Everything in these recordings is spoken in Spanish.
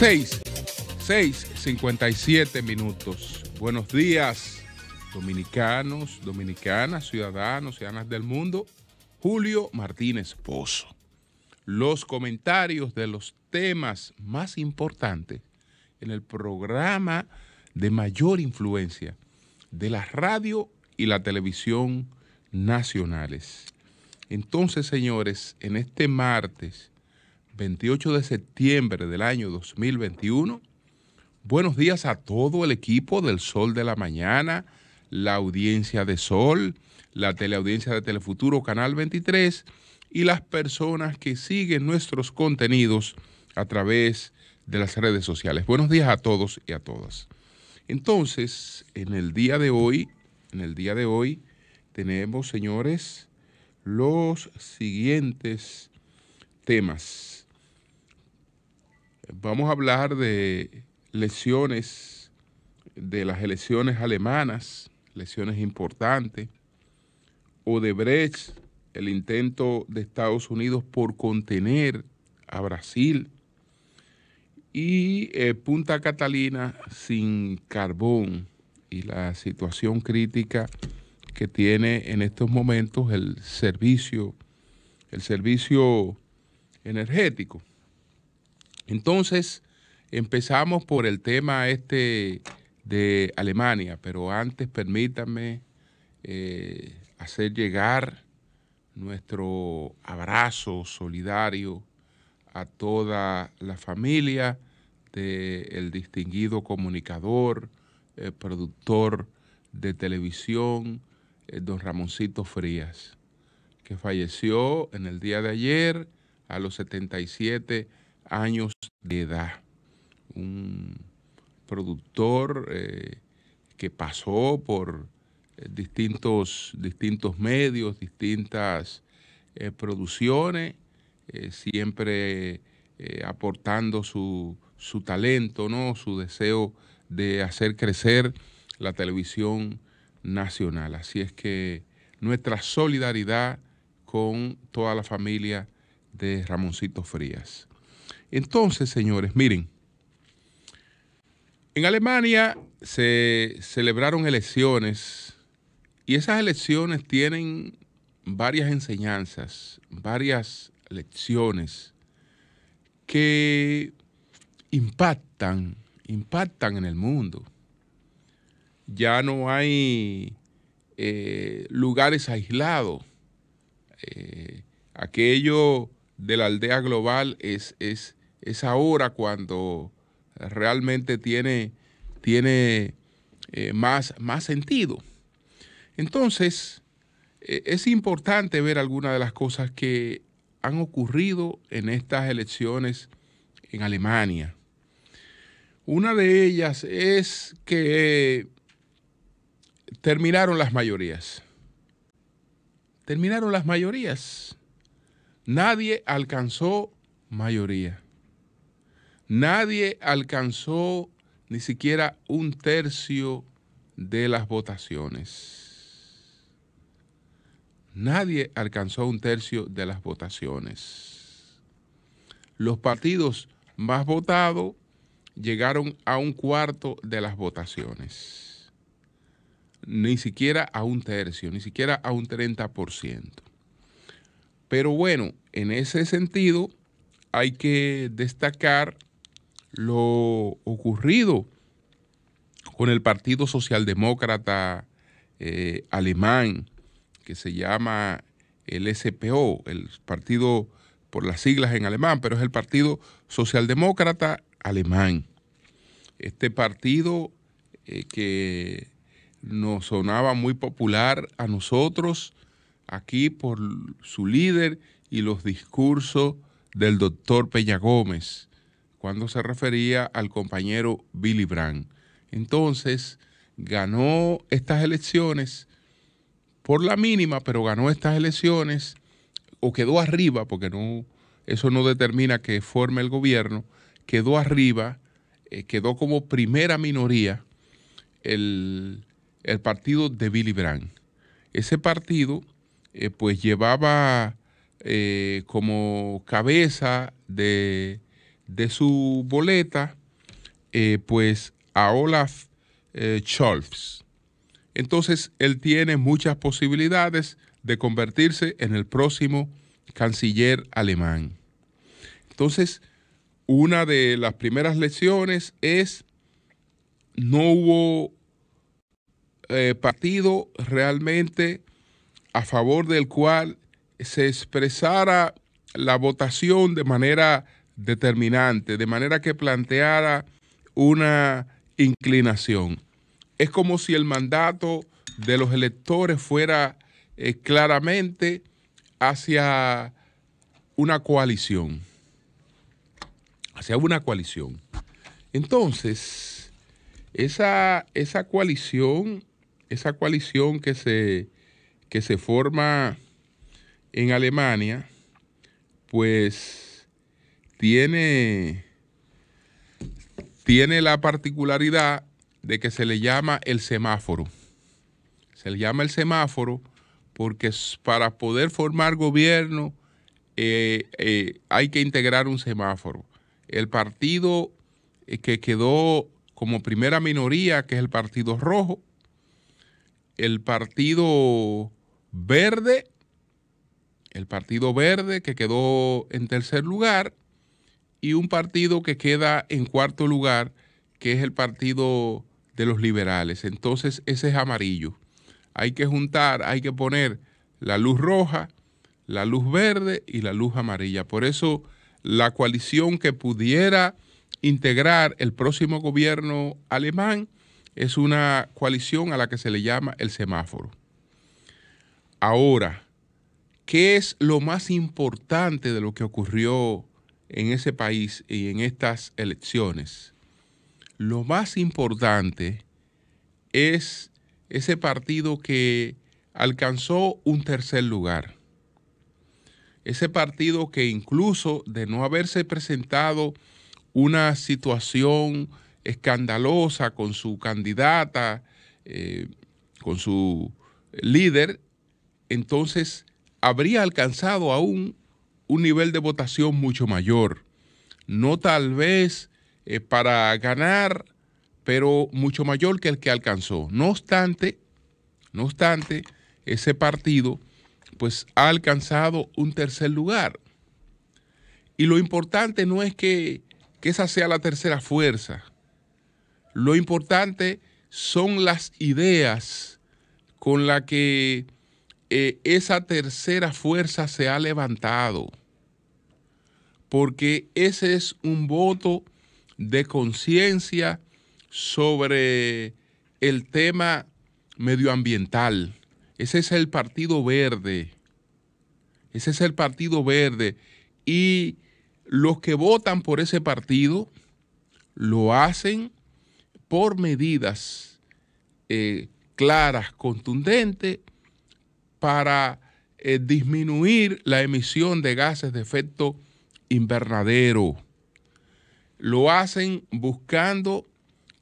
6, 6, 57 minutos. Buenos días, dominicanos, dominicanas, ciudadanos, ciudadanas del mundo. Julio Martínez Pozo. Los comentarios de los temas más importantes en el programa de mayor influencia de la radio y la televisión nacionales. Entonces, señores, en este martes 28 de septiembre del año 2021. Buenos días a todo el equipo del Sol de la Mañana, la audiencia de Sol, la teleaudiencia de Telefuturo Canal 23 y las personas que siguen nuestros contenidos a través de las redes sociales. Buenos días a todos y a todas. Entonces, en el día de hoy, en el día de hoy tenemos, señores, los siguientes temas. Vamos a hablar de lesiones, de las elecciones alemanas, lesiones importantes. Odebrecht, el intento de Estados Unidos por contener a Brasil. Y eh, Punta Catalina sin carbón y la situación crítica que tiene en estos momentos el servicio, el servicio energético. Entonces, empezamos por el tema este de Alemania, pero antes permítanme eh, hacer llegar nuestro abrazo solidario a toda la familia del distinguido comunicador, eh, productor de televisión, eh, don Ramoncito Frías, que falleció en el día de ayer a los 77 años de edad. Un productor eh, que pasó por eh, distintos, distintos medios, distintas eh, producciones, siempre aportando su, talento, ¿no? su deseo de hacer crecer la televisión nacional. Así es que nuestra solidaridad con toda la familia de Ramoncito Frías. Entonces, señores, miren, en Alemania se celebraron elecciones y esas elecciones tienen varias enseñanzas, varias lecciones que impactan, impactan en el mundo. Ya no hay eh, lugares aislados. Eh, aquello de la aldea global es, es ahora cuando realmente tiene, tiene eh, más, más sentido. Entonces, e, es importante ver algunas de las cosas que han ocurrido en estas elecciones en Alemania. Una de ellas es que terminaron las mayorías. Terminaron las mayorías. Nadie alcanzó mayoría. Nadie alcanzó ni siquiera un tercio de las votaciones. Nadie alcanzó un tercio de las votaciones. Los partidos más votados llegaron a un cuarto de las votaciones. Ni siquiera a un tercio, ni siquiera a un 30%. Pero bueno, en ese sentido hay que destacar lo ocurrido con el Partido Socialdemócrata eh, Alemán, que se llama el SPO, el partido por las siglas en alemán, pero es el Partido Socialdemócrata Alemán. Este partido eh, que nos sonaba muy popular a nosotros aquí por su líder y los discursos del doctor Peña Gómez, cuando se refería al compañero Billy Brandt. Entonces, ganó estas elecciones por la mínima, pero ganó estas elecciones o quedó arriba, porque no, eso no determina que forme el gobierno, quedó arriba, eh, quedó como primera minoría el, partido de Billy Brandt. Ese partido eh, pues llevaba eh, como cabeza de de su boleta, eh, pues a Olaf eh, Scholz. Entonces, él tiene muchas posibilidades de convertirse en el próximo canciller alemán. Entonces, una de las primeras lecciones es no hubo eh, partido realmente a favor del cual se expresara la votación de manera determinante, de manera que planteara una inclinación. Es como si el mandato de los electores fuera eh, claramente hacia una coalición, hacia una coalición. Entonces, esa, esa coalición, esa coalición que se, que se forma en Alemania, pues tiene, tiene la particularidad de que se le llama el semáforo. Se le llama el semáforo porque para poder formar gobierno eh, eh, hay que integrar un semáforo. El partido eh, que quedó como primera minoría, que es el Partido Rojo, el Partido Verde, el Partido Verde que quedó en tercer lugar, y un partido que queda en cuarto lugar, que es el partido de los liberales. Entonces ese es amarillo. Hay que juntar, hay que poner la luz roja, la luz verde y la luz amarilla. Por eso la coalición que pudiera integrar el próximo gobierno alemán es una coalición a la que se le llama el semáforo. Ahora, ¿qué es lo más importante de lo que ocurrió en ese país y en estas elecciones, lo más importante es ese partido que alcanzó un tercer lugar. Ese partido que incluso de no haberse presentado una situación escandalosa con su candidata, eh, con su líder, entonces habría alcanzado aún un nivel de votación mucho mayor. No tal vez eh, para ganar, pero mucho mayor que el que alcanzó. No obstante, no obstante, ese partido pues ha alcanzado un tercer lugar. Y lo importante no es que, esa sea la tercera fuerza. Lo importante son las ideas con las que eh, esa tercera fuerza se ha levantado porque ese es un voto de conciencia sobre el tema medioambiental. Ese es el Partido Verde. Ese es el Partido Verde. Y los que votan por ese partido lo hacen por medidas eh, claras, contundentes, para eh, disminuir la emisión de gases de efecto invernadero. Lo hacen buscando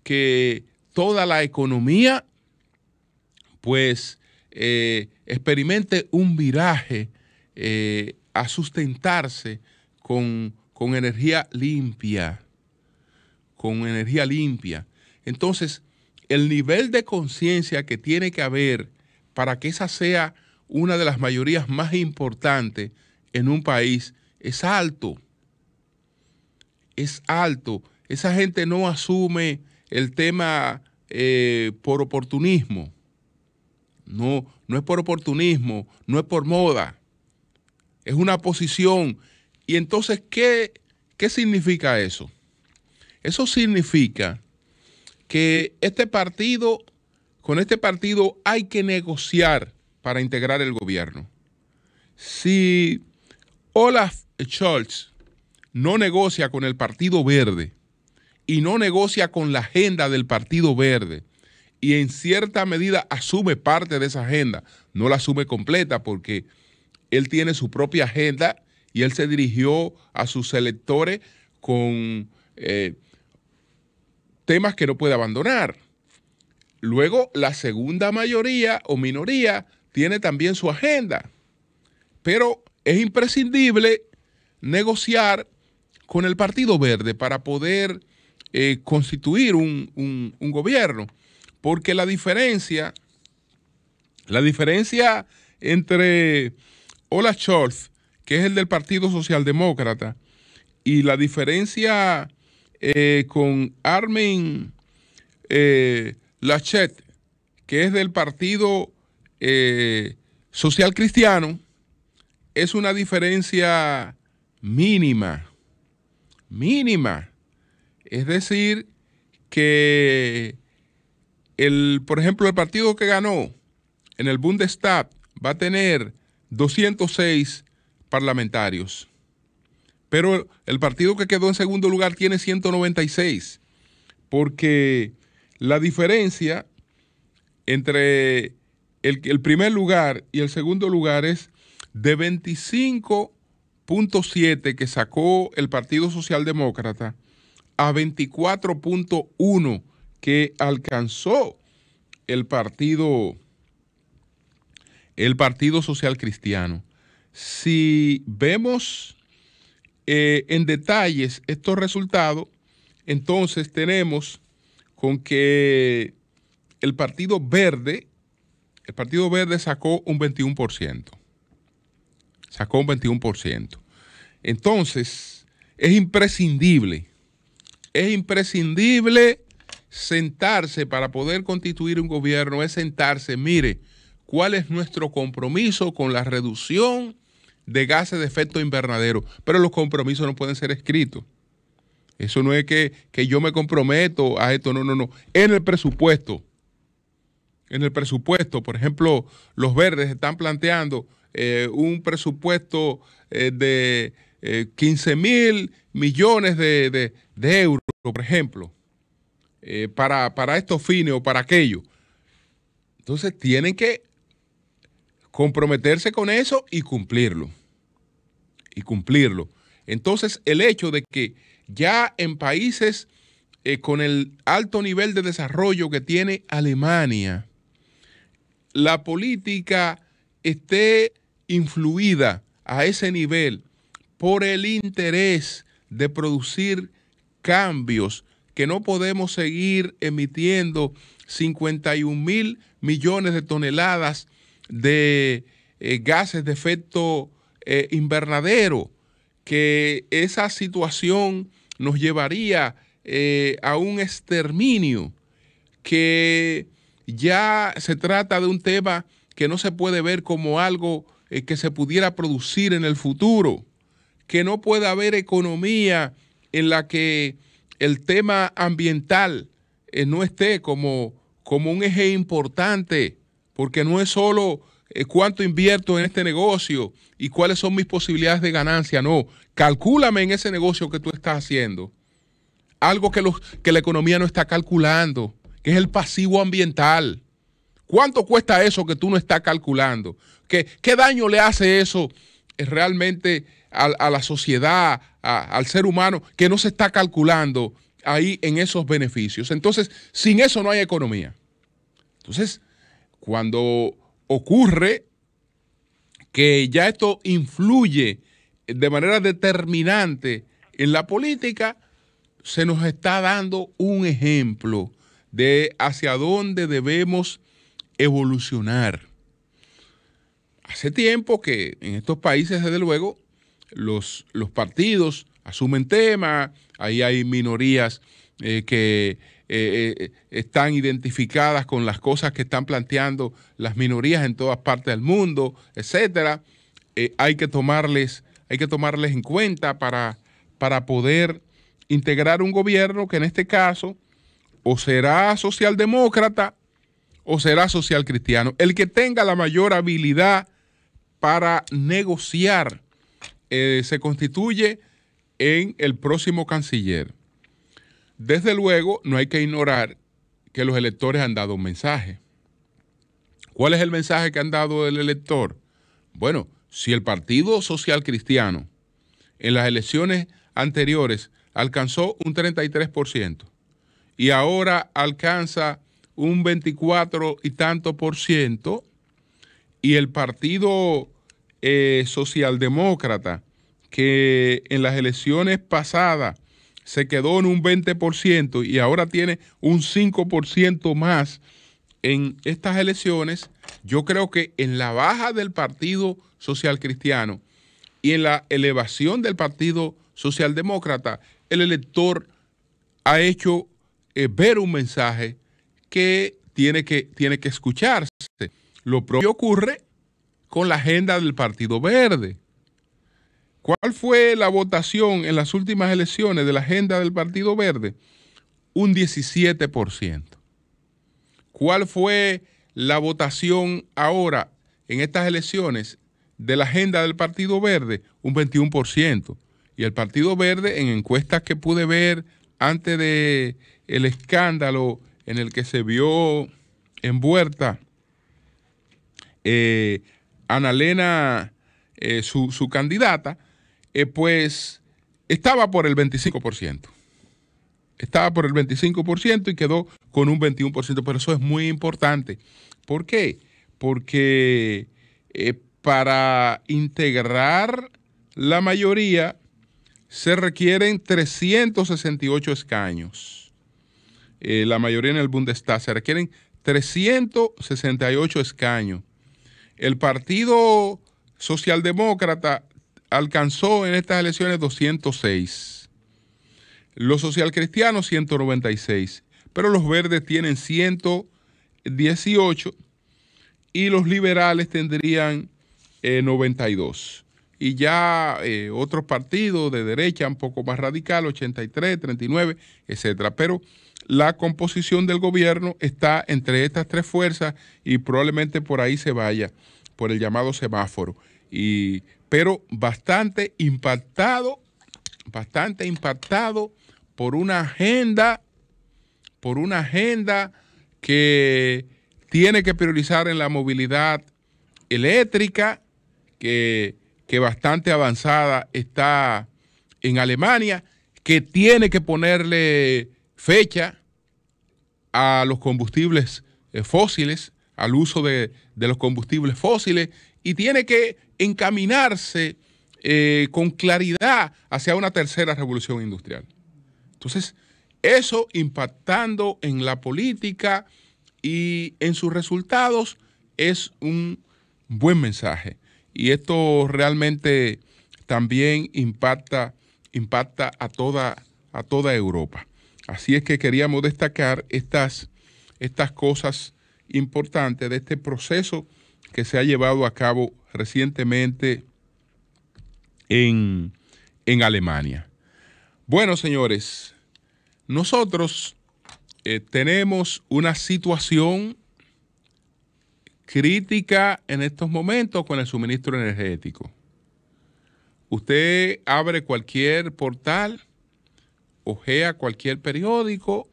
que toda la economía pues eh, experimente un viraje eh, a sustentarse con, con energía limpia, con energía limpia. Entonces, el nivel de conciencia que tiene que haber para que esa sea una de las mayorías más importantes en un país es alto. Es alto. Esa gente no asume el tema eh, por oportunismo. No, no es por oportunismo, no es por moda. Es una posición. Y entonces, ¿qué, qué significa eso? Eso significa que este partido, con este partido hay que negociar para integrar el gobierno. Si Olaf Scholz no negocia con el Partido Verde y no negocia con la agenda del Partido Verde y en cierta medida asume parte de esa agenda, no la asume completa porque él tiene su propia agenda y él se dirigió a sus electores con eh, temas que no puede abandonar. Luego, la segunda mayoría o minoría tiene también su agenda, pero es imprescindible negociar con el Partido Verde para poder eh, constituir un, gobierno, porque la diferencia, la diferencia entre Olaf Scholz, que es el del Partido Socialdemócrata, y la diferencia eh, con Armin eh, Lachet, que es del Partido eh, Social Cristiano, es una diferencia mínima, mínima. Es decir, que, el, por ejemplo, el partido que ganó en el Bundestag va a tener 206 parlamentarios, pero el partido que quedó en segundo lugar tiene 196, porque la diferencia entre el, el primer lugar y el segundo lugar es de 25.7 que sacó el Partido Socialdemócrata a 24.1 que alcanzó el partido el Partido Social Cristiano. Si vemos eh, en detalles estos resultados, entonces tenemos con que el Partido Verde, el Partido Verde sacó un 21% sacó un 21%. Entonces, es imprescindible, es imprescindible sentarse para poder constituir un gobierno, es sentarse, mire, cuál es nuestro compromiso con la reducción de gases de efecto invernadero. Pero los compromisos no pueden ser escritos. Eso no es que, que yo me comprometo a esto, no, no, no. En el presupuesto, en el presupuesto, por ejemplo, los verdes están planteando eh, un presupuesto eh, de 15 eh, mil millones de, euros, por ejemplo, para, estos fines o para aquello. Entonces tienen que comprometerse con eso y cumplirlo. Y cumplirlo. Entonces el hecho de que ya en países con el alto nivel de desarrollo que tiene Alemania, la política esté influida a ese nivel por el interés de producir cambios que no podemos seguir emitiendo 51 mil millones de toneladas de eh, gases de efecto eh, invernadero, que esa situación nos llevaría eh, a un exterminio, que ya se trata de un tema que no se puede ver como algo eh, que se pudiera producir en el futuro, que no puede haber economía en la que el tema ambiental eh, no esté como, como un eje importante, porque no es solo eh, cuánto invierto en este negocio y cuáles son mis posibilidades de ganancia, no, calcúlame en ese negocio que tú estás haciendo. Algo que, que la economía no está calculando, que es el pasivo ambiental. ¿Cuánto cuesta eso que tú no estás calculando? ¿Qué, daño le hace eso eh, realmente a, la sociedad, al ser humano, que no se está calculando ahí en esos beneficios? Entonces, sin eso no hay economía. Entonces, cuando ocurre que ya esto influye de manera determinante en la política, se nos está dando un ejemplo de hacia dónde debemos evolucionar. Hace tiempo que en estos países, desde luego, los, los partidos asumen tema, ahí hay minorías eh, que eh, eh, están identificadas con las cosas que están planteando las minorías en todas partes del mundo, etcétera. hay que tomarles, hay que tomarles en cuenta para, para poder integrar un gobierno que en este caso o será socialdemócrata o será social cristiano. El que tenga la mayor habilidad para negociar eh, se constituye en el próximo canciller. Desde luego, no hay que ignorar que los electores han dado un mensaje. ¿Cuál es el mensaje que han dado el elector? Bueno, si el Partido Social Cristiano en las elecciones anteriores alcanzó un 33% y ahora alcanza un 24 y tanto por ciento, y el Partido eh, Socialdemócrata, que en las elecciones pasadas se quedó en un 20% y ahora tiene un 5% más en estas elecciones, yo creo que en la baja del Partido Social Cristiano y en la elevación del Partido Socialdemócrata, el elector ha hecho eh, ver un mensaje que tiene que, tiene que escucharse. Lo propio ocurre con la agenda del Partido Verde. ¿Cuál fue la votación en las últimas elecciones de la agenda del Partido Verde? Un 17%. ¿Cuál fue la votación ahora en estas elecciones de la agenda del Partido Verde? Un 21%. Y el Partido Verde en encuestas que pude ver antes de el escándalo en el que se vio envuelta eh, Ana Lena eh, su, candidata, eh, pues estaba por el 25%. Estaba por el 25% y quedó con un 21%, pero eso es muy importante. ¿Por qué? Porque para integrar la mayoría se requieren 368 escaños eh, la mayoría en el Bundestag, se requieren 368 escaños. El Partido Socialdemócrata alcanzó en estas elecciones 206. Los socialcristianos 196, pero los verdes tienen 118 y los liberales tendrían 92. Eh, y ya eh, otros partidos de derecha un poco más radical, 83, 39, etcétera. Pero la composición del gobierno está entre estas tres fuerzas y probablemente por ahí se vaya, por el llamado semáforo. Y, pero bastante impactado, bastante impactado por una agenda, por una agenda que tiene que priorizar en la movilidad eléctrica, que, que bastante avanzada está en Alemania, que tiene que ponerle fecha a los combustibles eh, fósiles, al uso de, los combustibles fósiles, y tiene que encaminarse eh, con claridad hacia una tercera revolución industrial. Entonces, eso impactando en la política y en sus resultados es un buen mensaje. Y esto realmente también impacta, impacta a, toda, a toda Europa. Así es que queríamos destacar estas, estas cosas importantes de este proceso que se ha llevado a cabo recientemente en, Alemania. Bueno, señores, nosotros eh, tenemos una situación crítica en estos momentos con el suministro energético. Usted abre cualquier portal ojea cualquier periódico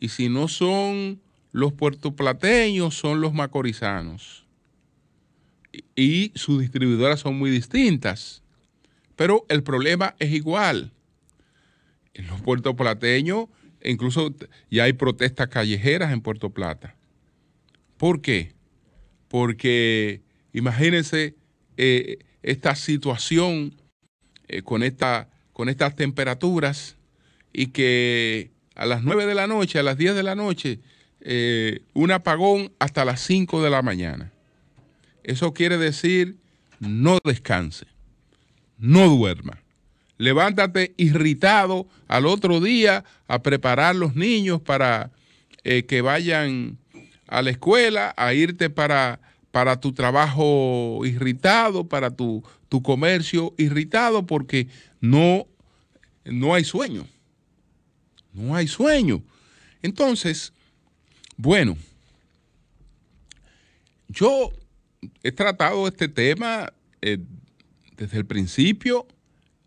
y si no son los puertoplateños, son los macorizanos. Y sus distribuidoras son muy distintas. Pero el problema es igual. En los puertoplateños, incluso ya hay protestas callejeras en Puerto Plata. ¿Por qué? Porque imagínense eh, esta situación eh, con, esta, con estas temperaturas y que a las 9 de la noche, a las 10 de la noche, eh, un apagón hasta las 5 de la mañana. Eso quiere decir no descanse, no duerma. Levántate irritado al otro día a preparar los niños para eh, que vayan a la escuela, a irte para, para tu trabajo irritado, para tu, tu comercio irritado, porque no, no hay sueño. No hay sueño. Entonces, bueno, yo he tratado este tema eh, desde el principio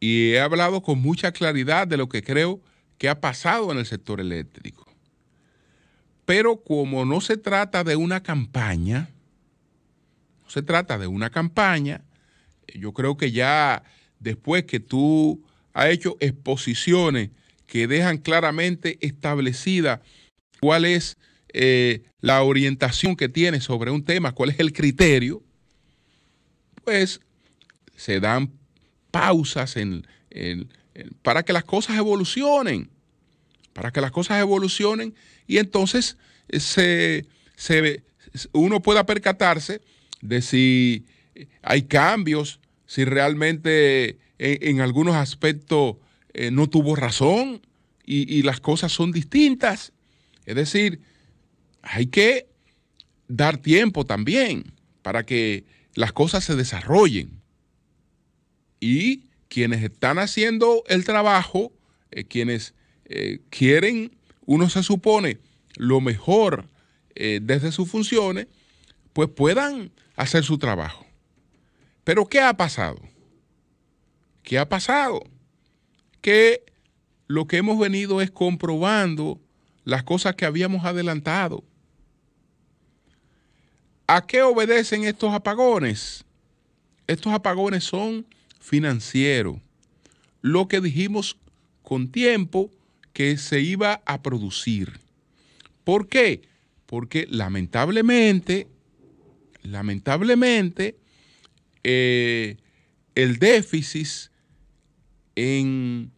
y he hablado con mucha claridad de lo que creo que ha pasado en el sector eléctrico. Pero como no se trata de una campaña, no se trata de una campaña, yo creo que ya después que tú has hecho exposiciones que dejan claramente establecida cuál es eh, la orientación que tiene sobre un tema, cuál es el criterio, pues se dan pausas en, para que las cosas evolucionen, para que las cosas evolucionen y entonces eh, uno pueda percatarse de si hay cambios, si realmente eh, en, algunos aspectos eh, no tuvo razón y, las cosas son distintas. Es decir, hay que dar tiempo también para que las cosas se desarrollen. Y quienes están haciendo el trabajo, eh, quienes eh, quieren, uno se supone, lo mejor desde sus funciones, pues puedan hacer su trabajo. Pero ¿qué ha pasado? ¿Qué ha pasado? que lo que hemos venido es comprobando las cosas que habíamos adelantado. ¿A qué obedecen estos apagones? Estos apagones son financieros. Lo que dijimos con tiempo que se iba a producir. ¿Por qué? Porque lamentablemente, lamentablemente, eh, el déficit en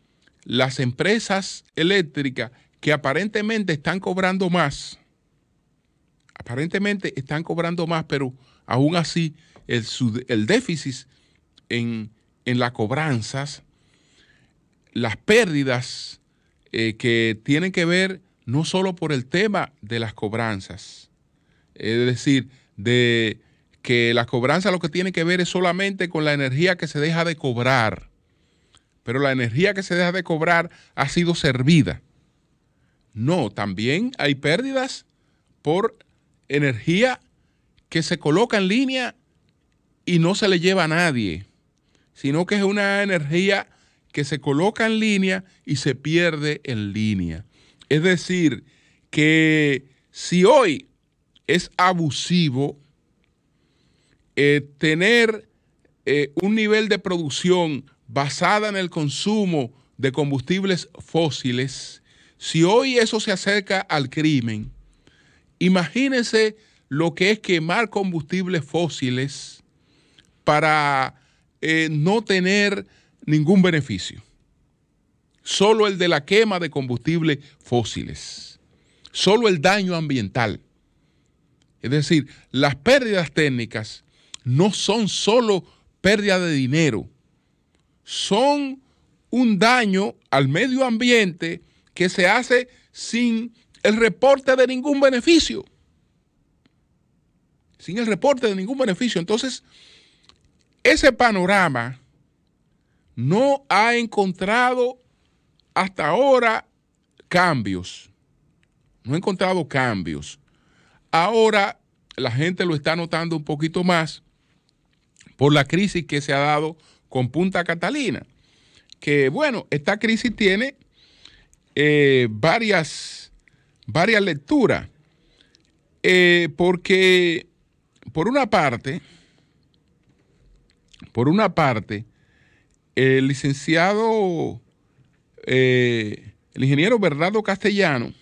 las empresas eléctricas que aparentemente están cobrando más. Aparentemente están cobrando más, pero aún así el, déficit en, las cobranzas, las pérdidas eh, que tienen que ver no solo por el tema de las cobranzas, es decir, de que la cobranza lo que tiene que ver es solamente con la energía que se deja de cobrar, pero la energía que se deja de cobrar ha sido servida. No, también hay pérdidas por energía que se coloca en línea y no se le lleva a nadie, sino que es una energía que se coloca en línea y se pierde en línea. Es decir, que si hoy es abusivo eh, tener eh, un nivel de producción basada en el consumo de combustibles fósiles, si hoy eso se acerca al crimen, imagínense lo que es quemar combustibles fósiles para eh, no tener ningún beneficio. Solo el de la quema de combustibles fósiles. Solo el daño ambiental. Es decir, las pérdidas técnicas no son solo pérdida de dinero, son un daño al medio ambiente que se hace sin el reporte de ningún beneficio. Sin el reporte de ningún beneficio. Entonces, ese panorama no ha encontrado hasta ahora cambios. No ha encontrado cambios. Ahora la gente lo está notando un poquito más por la crisis que se ha dado con Punta Catalina. Que bueno, esta crisis tiene eh, varias, varias lecturas. Eh, porque, por una parte, por una parte, el licenciado, eh, el ingeniero Bernardo Castellano,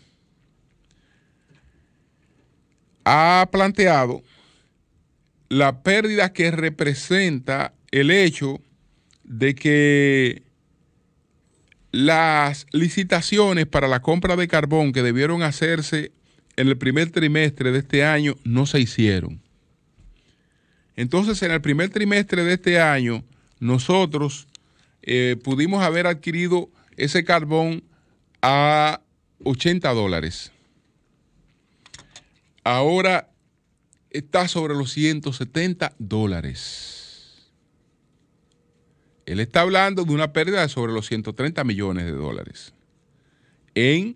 ha planteado la pérdida que representa el hecho de que las licitaciones para la compra de carbón que debieron hacerse en el primer trimestre de este año no se hicieron. Entonces, en el primer trimestre de este año, nosotros eh, pudimos haber adquirido ese carbón a 80 dólares. Ahora está sobre los 170 dólares. Él está hablando de una pérdida de sobre los 130 millones de dólares en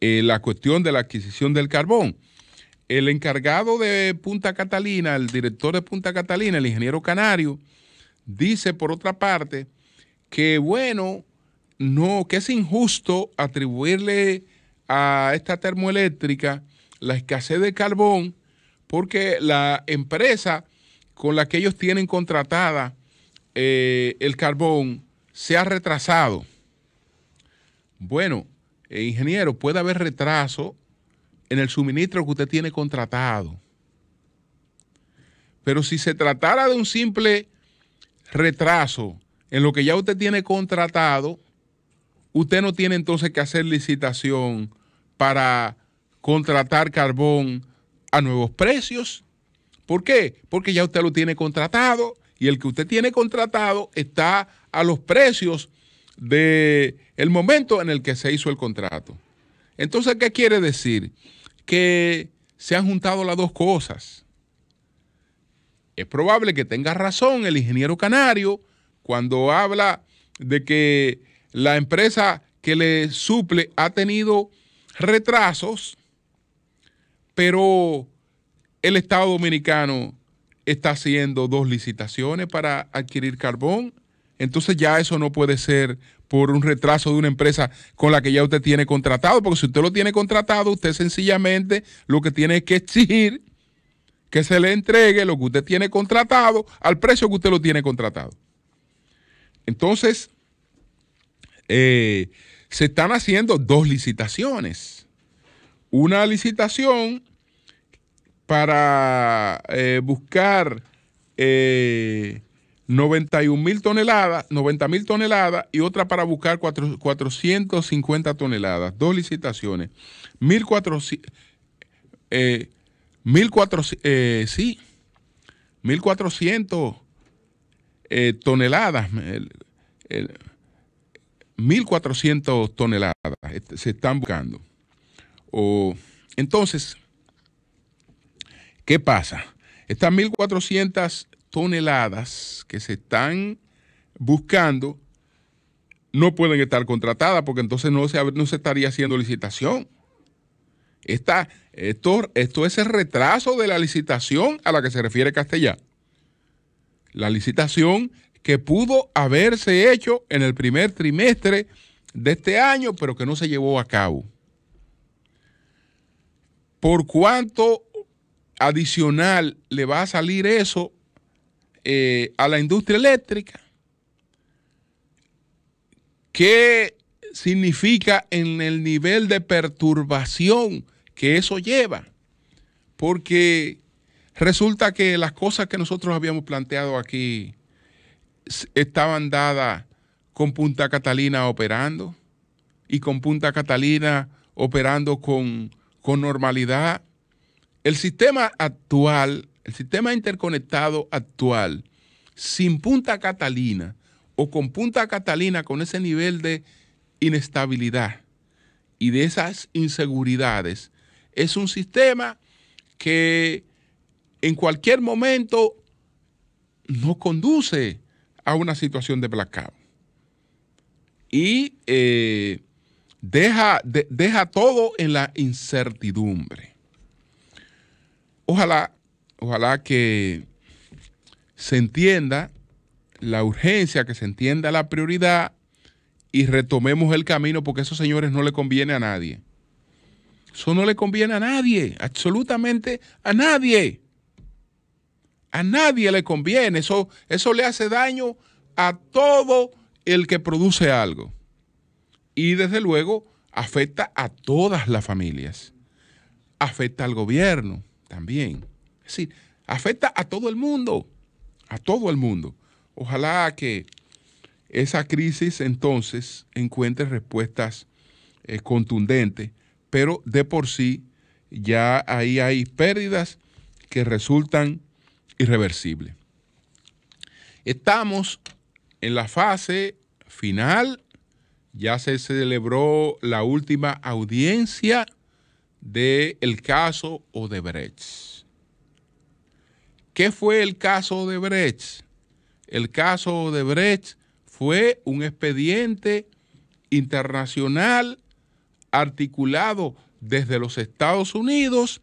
eh, la cuestión de la adquisición del carbón. El encargado de Punta Catalina, el director de Punta Catalina, el ingeniero Canario, dice por otra parte que bueno, no, que es injusto atribuirle a esta termoeléctrica la escasez de carbón porque la empresa con la que ellos tienen contratada eh, el carbón se ha retrasado. Bueno, eh, ingeniero, puede haber retraso en el suministro que usted tiene contratado. Pero si se tratara de un simple retraso en lo que ya usted tiene contratado, usted no tiene entonces que hacer licitación para contratar carbón a nuevos precios. ¿Por qué? Porque ya usted lo tiene contratado y el que usted tiene contratado está a los precios del el momento en el que se hizo el contrato. Entonces, ¿qué quiere decir? Que se han juntado las dos cosas. Es probable que tenga razón el ingeniero canario cuando habla de que la empresa que le suple ha tenido retrasos, pero el Estado dominicano está haciendo dos licitaciones para adquirir carbón. Entonces ya eso no puede ser por un retraso de una empresa con la que ya usted tiene contratado, porque si usted lo tiene contratado, usted sencillamente lo que tiene es que exigir que se le entregue lo que usted tiene contratado al precio que usted lo tiene contratado. Entonces, eh, se están haciendo dos licitaciones. Una licitación para eh, buscar 91 eh, mil toneladas, 90 mil toneladas y otra para buscar 450 toneladas. Dos licitaciones. 1400, eh, sí, 1400 toneladas. 1400 toneladas este, se están buscando. O, entonces, ¿Qué pasa? Estas 1.400 toneladas que se están buscando no pueden estar contratadas porque entonces no se, no se estaría haciendo licitación. esto, es el retraso de la licitación a la que se refiere Castellá. La licitación que pudo haberse hecho en el primer trimestre de este año, pero que no se llevó a cabo. ¿Por cuánto adicional le va a salir eso eh, a la industria eléctrica. ¿Qué significa en el nivel de perturbación que eso lleva? Porque resulta que las cosas que nosotros habíamos planteado aquí estaban dadas con Punta Catalina operando y con Punta Catalina operando con, con normalidad el sistema actual, el sistema interconectado actual, sin Punta Catalina o con Punta Catalina con ese nivel de inestabilidad y de esas inseguridades, es un sistema que en cualquier momento no conduce a una situación de placado Y eh, deja, deja todo en la incertidumbre. Ojalá, ojalá que se entienda la urgencia, que se entienda la prioridad y retomemos el camino porque esos señores no le conviene a nadie. Eso no le conviene a nadie, absolutamente a nadie. A nadie le conviene. Eso, eso le hace daño a todo el que produce algo. Y desde luego afecta a todas las familias. Afecta al gobierno también. Es decir, afecta a todo el mundo, a todo el mundo. Ojalá que esa crisis entonces encuentre respuestas eh, contundentes, pero de por sí ya ahí hay pérdidas que resultan irreversibles. Estamos en la fase final, ya se celebró la última audiencia del caso Odebrecht. ¿Qué fue el caso Odebrecht? El caso Odebrecht fue un expediente internacional articulado desde los Estados Unidos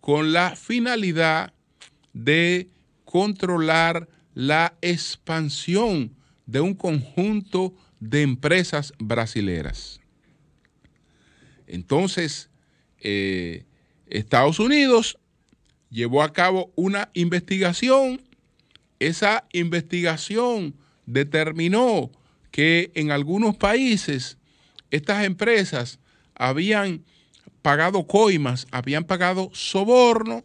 con la finalidad de controlar la expansión de un conjunto de empresas brasileras. Entonces, eh, Estados Unidos llevó a cabo una investigación. Esa investigación determinó que en algunos países estas empresas habían pagado coimas, habían pagado soborno,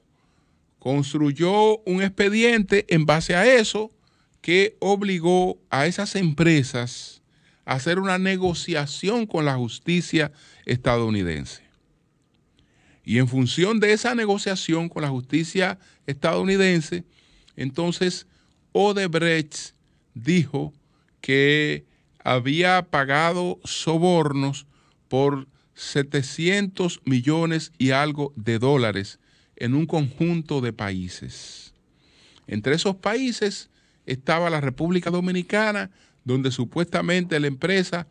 construyó un expediente en base a eso que obligó a esas empresas a hacer una negociación con la justicia estadounidense. Y en función de esa negociación con la justicia estadounidense, entonces Odebrecht dijo que había pagado sobornos por 700 millones y algo de dólares en un conjunto de países. Entre esos países estaba la República Dominicana, donde supuestamente la empresa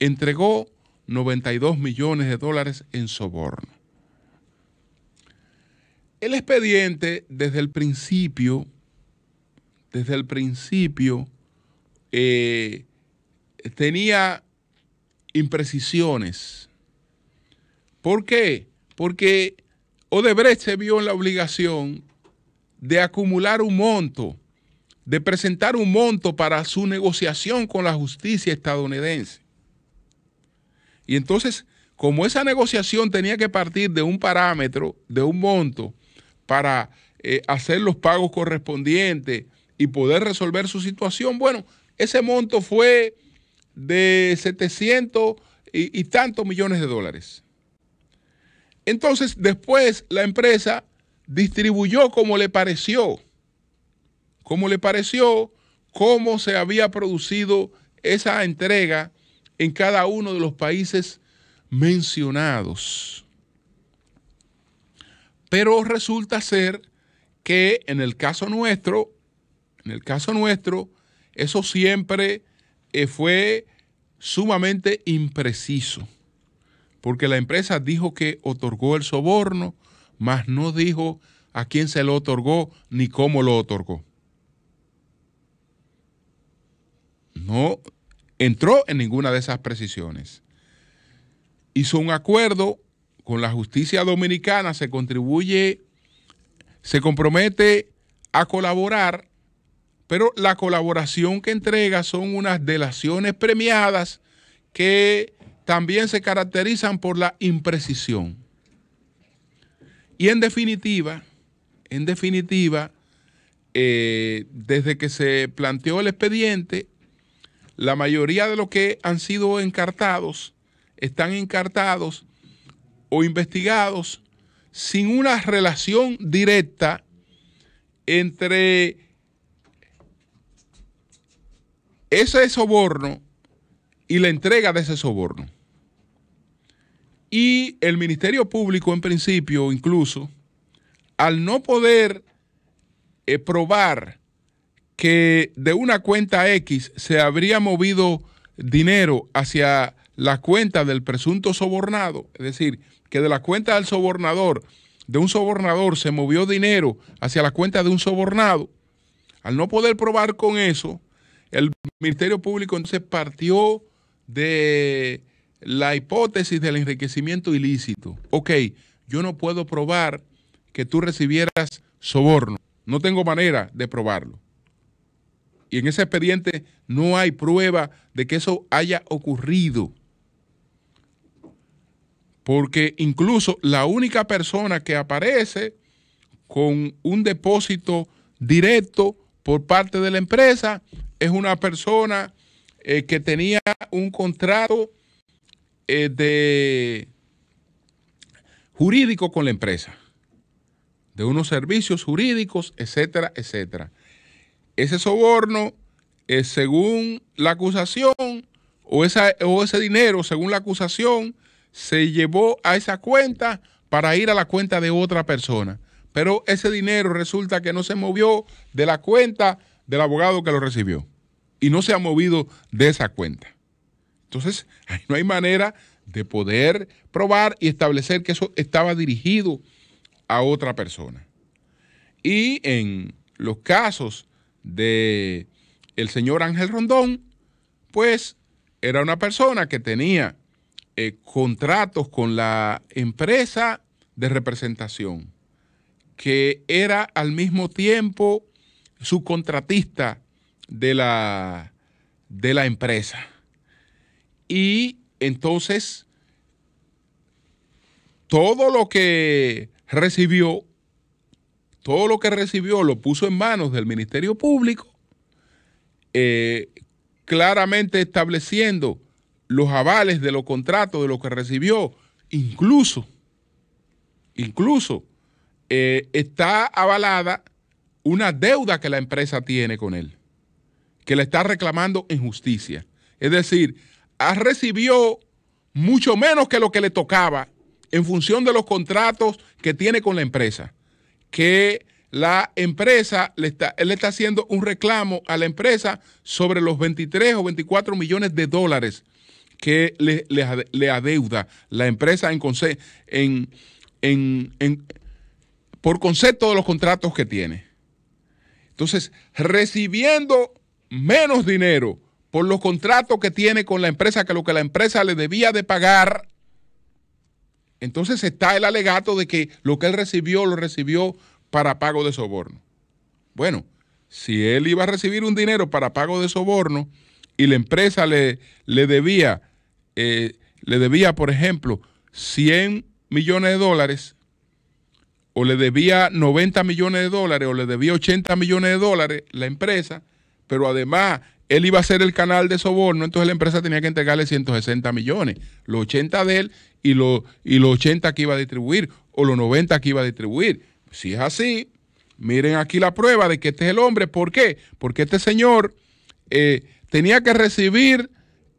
entregó 92 millones de dólares en soborno. El expediente desde el principio, desde el principio, eh, tenía imprecisiones. ¿Por qué? Porque Odebrecht se vio en la obligación de acumular un monto, de presentar un monto para su negociación con la justicia estadounidense. Y entonces, como esa negociación tenía que partir de un parámetro, de un monto, para eh, hacer los pagos correspondientes y poder resolver su situación. Bueno, ese monto fue de 700 y, y tantos millones de dólares. Entonces, después la empresa distribuyó como le pareció, como le pareció cómo se había producido esa entrega en cada uno de los países mencionados. Pero resulta ser que en el caso nuestro, en el caso nuestro, eso siempre eh, fue sumamente impreciso, porque la empresa dijo que otorgó el soborno, mas no dijo a quién se lo otorgó ni cómo lo otorgó. No entró en ninguna de esas precisiones. Hizo un acuerdo con la justicia dominicana se contribuye, se compromete a colaborar, pero la colaboración que entrega son unas delaciones premiadas que también se caracterizan por la imprecisión. Y en definitiva, en definitiva, eh, desde que se planteó el expediente, la mayoría de los que han sido encartados están encartados o investigados sin una relación directa entre ese soborno y la entrega de ese soborno. Y el Ministerio Público, en principio, incluso, al no poder eh, probar que de una cuenta X se habría movido dinero hacia la cuenta del presunto sobornado, es decir, que de la cuenta del sobornador, de un sobornador, se movió dinero hacia la cuenta de un sobornado, al no poder probar con eso, el Ministerio Público entonces partió de la hipótesis del enriquecimiento ilícito. Ok, yo no puedo probar que tú recibieras soborno. No tengo manera de probarlo. Y en ese expediente no hay prueba de que eso haya ocurrido porque incluso la única persona que aparece con un depósito directo por parte de la empresa es una persona eh, que tenía un contrato eh, jurídico con la empresa, de unos servicios jurídicos, etcétera, etcétera. Ese soborno, según la acusación, o, o ese dinero, según la acusación, se llevó a esa cuenta para ir a la cuenta de otra persona. Pero ese dinero resulta que no se movió de la cuenta del abogado que lo recibió. Y no se ha movido de esa cuenta. Entonces, no hay manera de poder probar y establecer que eso estaba dirigido a otra persona. Y en los casos de el señor Ángel Rondón, pues era una persona que tenía eh, contratos con la empresa de representación, que era al mismo tiempo subcontratista de la, de la empresa. Y entonces, todo lo que recibió, todo lo que recibió lo puso en manos del Ministerio Público, eh, claramente estableciendo los avales de los contratos, de lo que recibió, incluso, incluso eh, está avalada una deuda que la empresa tiene con él, que le está reclamando en justicia. Es decir, ha recibió mucho menos que lo que le tocaba en función de los contratos que tiene con la empresa, que la empresa le está, él está haciendo un reclamo a la empresa sobre los 23 o 24 millones de dólares que le, adeuda la empresa en, por concepto de los contratos que tiene. Entonces, recibiendo menos dinero por los contratos que tiene con la empresa que lo que la empresa le debía de pagar, entonces está el alegato de que lo que él recibió lo recibió para pago de soborno. Bueno, si él iba a recibir un dinero para pago de soborno y la empresa le, le debía eh, le debía, por ejemplo, 100 millones de dólares, o le debía 90 millones de dólares, o le debía 80 millones de dólares la empresa, pero además él iba a ser el canal de soborno, entonces la empresa tenía que entregarle 160 millones, los 80 de él y, los, y los 80 que iba a distribuir, o los 90 que iba a distribuir. Si es así, miren aquí la prueba de que este es el hombre. ¿Por qué? Porque este señor eh, tenía que recibir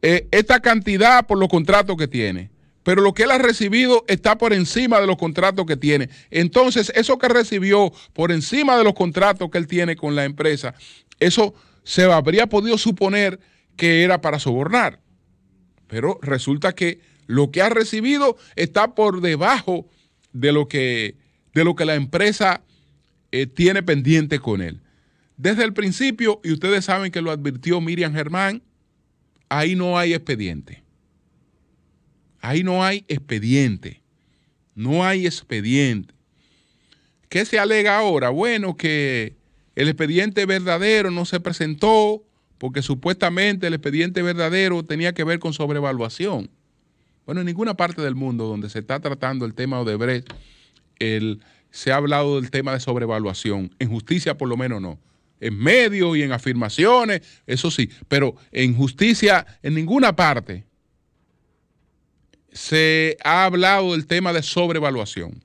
eh, esta cantidad por los contratos que tiene. Pero lo que él ha recibido está por encima de los contratos que tiene. Entonces, eso que recibió por encima de los contratos que él tiene con la empresa, eso se habría podido suponer que era para sobornar. Pero resulta que lo que ha recibido está por debajo de lo que, de lo que la empresa eh, tiene pendiente con él. Desde el principio, y ustedes saben que lo advirtió Miriam Germán, ahí no hay expediente. Ahí no hay expediente. No hay expediente. ¿Qué se alega ahora? Bueno, que el expediente verdadero no se presentó porque supuestamente el expediente verdadero tenía que ver con sobrevaluación. Bueno, en ninguna parte del mundo donde se está tratando el tema Odebrecht, el, se ha hablado del tema de sobrevaluación. En justicia por lo menos no en medios y en afirmaciones, eso sí, pero en justicia en ninguna parte se ha hablado del tema de sobrevaluación.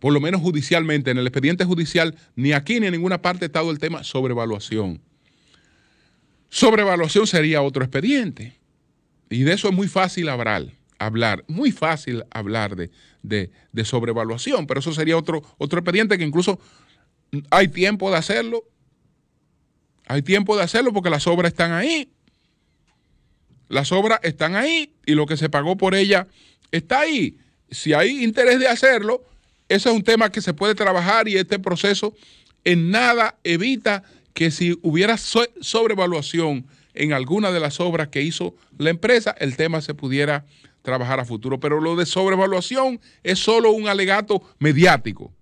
Por lo menos judicialmente, en el expediente judicial, ni aquí ni en ninguna parte ha estado el tema sobrevaluación. Sobrevaluación sería otro expediente. Y de eso es muy fácil hablar, hablar muy fácil hablar de, sobrevaluación, pero eso sería otro, otro expediente que incluso hay tiempo de hacerlo. Hay tiempo de hacerlo porque las obras están ahí. Las obras están ahí y lo que se pagó por ella está ahí. Si hay interés de hacerlo, ese es un tema que se puede trabajar y este proceso en nada evita que si hubiera sobrevaluación en alguna de las obras que hizo la empresa, el tema se pudiera trabajar a futuro. Pero lo de sobrevaluación es solo un alegato mediático.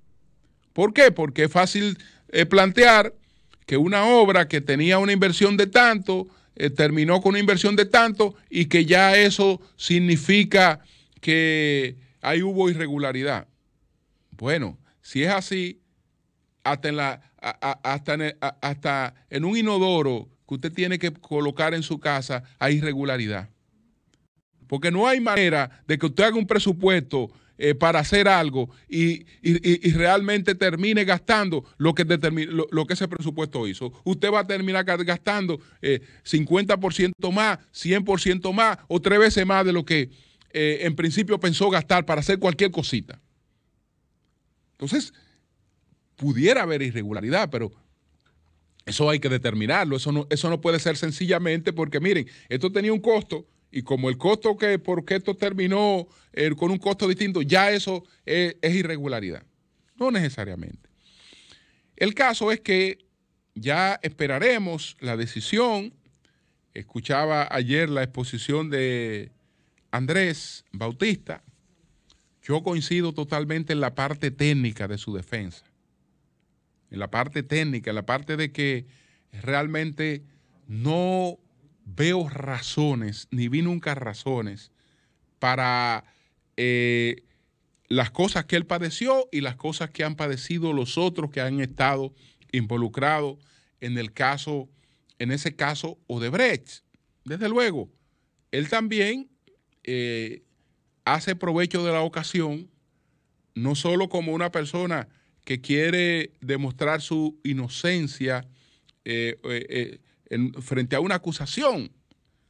¿Por qué? Porque es fácil eh, plantear que una obra que tenía una inversión de tanto, eh, terminó con una inversión de tanto y que ya eso significa que ahí hubo irregularidad. Bueno, si es así, hasta en, hasta, hasta en un inodoro que usted tiene que colocar en su casa hay irregularidad. Porque no hay manera de que usted haga un presupuesto eh, para hacer algo y, y, realmente termine gastando lo que, que ese presupuesto hizo. Usted va a terminar gastando 50% eh, más, 100% más o tres veces más de lo que eh, en principio pensó gastar para hacer cualquier cosita. Entonces, pudiera haber irregularidad, pero eso hay que determinarlo. Eso eso no puede ser sencillamente porque, miren, esto tenía un costo y como el costo que porque esto terminó con un costo distinto, ya eso es, es irregularidad. No necesariamente. El caso es que ya esperaremos la decisión. Escuchaba ayer la exposición de Andrés Bautista. Yo coincido totalmente en la parte técnica de su defensa. En la parte técnica, en la parte de que realmente no veo razones, ni vi nunca razones para eh, las cosas que él padeció y las cosas que han padecido los otros que han estado involucrados en el caso, en ese caso Odebrecht. Desde luego, él también eh, hace provecho de la ocasión, no solo como una persona que quiere demostrar su inocencia, eh, frente a una acusación,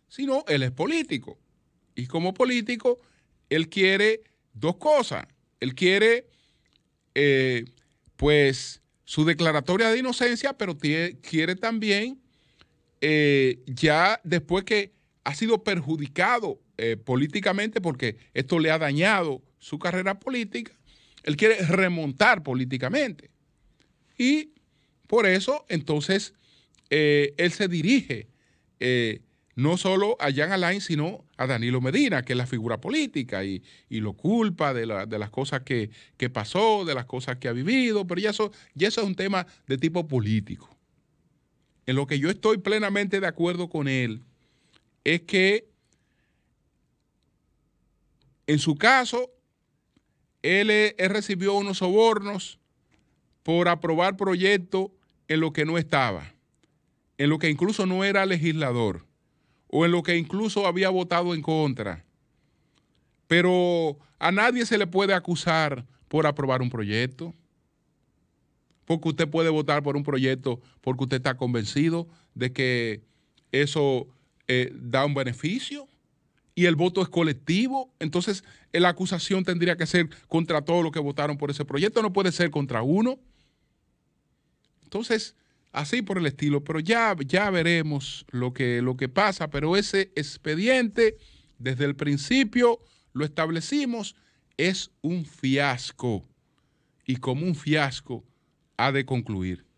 sino él es político. Y como político, él quiere dos cosas. Él quiere, eh, pues, su declaratoria de inocencia, pero quiere también, eh, ya después que ha sido perjudicado eh, políticamente, porque esto le ha dañado su carrera política, él quiere remontar políticamente. Y por eso, entonces, eh, él se dirige eh, no solo a Jan Alain, sino a Danilo Medina, que es la figura política, y, lo culpa de, las cosas que, pasó, de las cosas que ha vivido, pero ya eso, eso es un tema de tipo político. En lo que yo estoy plenamente de acuerdo con él es que en su caso, él, él recibió unos sobornos por aprobar proyectos en lo que no estaba en lo que incluso no era legislador o en lo que incluso había votado en contra. Pero a nadie se le puede acusar por aprobar un proyecto, porque usted puede votar por un proyecto porque usted está convencido de que eso eh, da un beneficio y el voto es colectivo, entonces eh, la acusación tendría que ser contra todos los que votaron por ese proyecto, no puede ser contra uno. Entonces, así por el estilo, pero ya, ya veremos lo que, lo que pasa, pero ese expediente desde el principio lo establecimos, es un fiasco y como un fiasco ha de concluir.